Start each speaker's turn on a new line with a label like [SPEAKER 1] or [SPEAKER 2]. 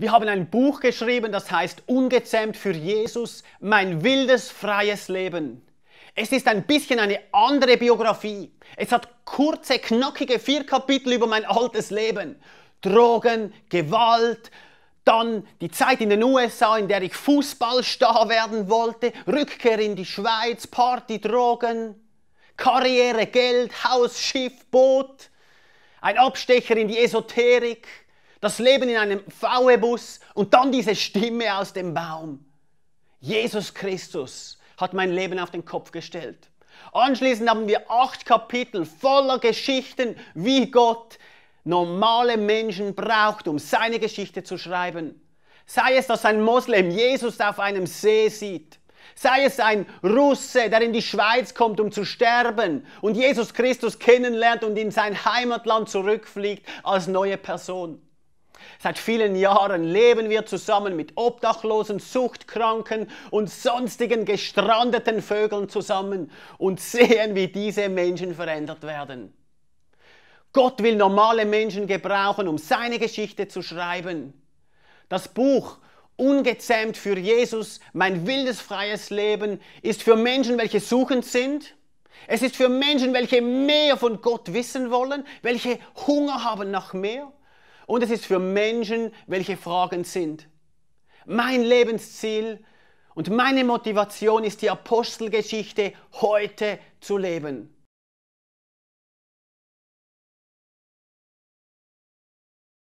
[SPEAKER 1] Wir haben ein Buch geschrieben, das heißt Ungezähmt für Jesus, mein wildes, freies Leben. Es ist ein bisschen eine andere Biografie. Es hat kurze, knackige vier Kapitel über mein altes Leben. Drogen, Gewalt, dann die Zeit in den USA, in der ich Fußballstar werden wollte, Rückkehr in die Schweiz, Party, Drogen, Karriere, Geld, Haus, Schiff, Boot, ein Abstecher in die Esoterik, das Leben in einem VW-Bus und dann diese Stimme aus dem Baum. Jesus Christus hat mein Leben auf den Kopf gestellt. Anschließend haben wir acht Kapitel voller Geschichten, wie Gott normale Menschen braucht, um seine Geschichte zu schreiben. Sei es, dass ein Moslem Jesus auf einem See sieht. Sei es ein Russe, der in die Schweiz kommt, um zu sterben und Jesus Christus kennenlernt und in sein Heimatland zurückfliegt als neue Person. Seit vielen Jahren leben wir zusammen mit Obdachlosen, Suchtkranken und sonstigen gestrandeten Vögeln zusammen und sehen, wie diese Menschen verändert werden. Gott will normale Menschen gebrauchen, um seine Geschichte zu schreiben. Das Buch Ungezähmt für Jesus, mein wildes freies Leben ist für Menschen, welche suchend sind. Es ist für Menschen, welche mehr von Gott wissen wollen, welche Hunger haben nach mehr und es ist für Menschen, welche Fragen sind. Mein Lebensziel und meine Motivation ist die Apostelgeschichte heute zu leben.